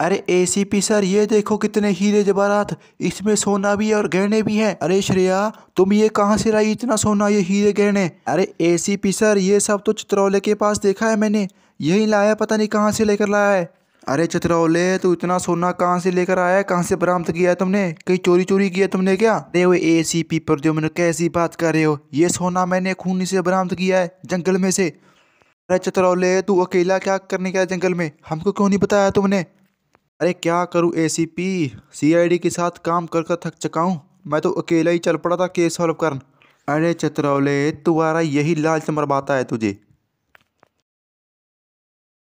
अरे ACP sir ये देखो कितने हीरे जवाहरात इसमें सोना भी है और गहने भी हैं अरे श्रेया तुम ये कहाँ से लाई इतना सोना ये हीरे गहने अरे एसीपी सर ये सब तो चित्रौले के पास देखा है मैंने यही लाया पता नहीं कहाँ से लेकर लाया है अरे चित्रौले तू इतना सोना कहाँ से लेकर आया है कहाँ से बरामद किया है तुमने कहीं चोरी चोरी किया तुमने क्या अरे वो ए सी पी पर जो मैंने कैसी बात कर रहे हो ये सोना मैंने खून से बरामद किया है जंगल में से अरे चित्रौले तू अकेला क्या करने गया जंगल में हमको क्यों नहीं बताया तुमने अरे क्या करूँ एसीपी सीआईडी के साथ काम कर कर थक चुका हूँ मैं तो अकेला ही चल पड़ा था केस सॉल्व कर अरे चतरौले तुम्हारा यही लालच मरवाता है तुझे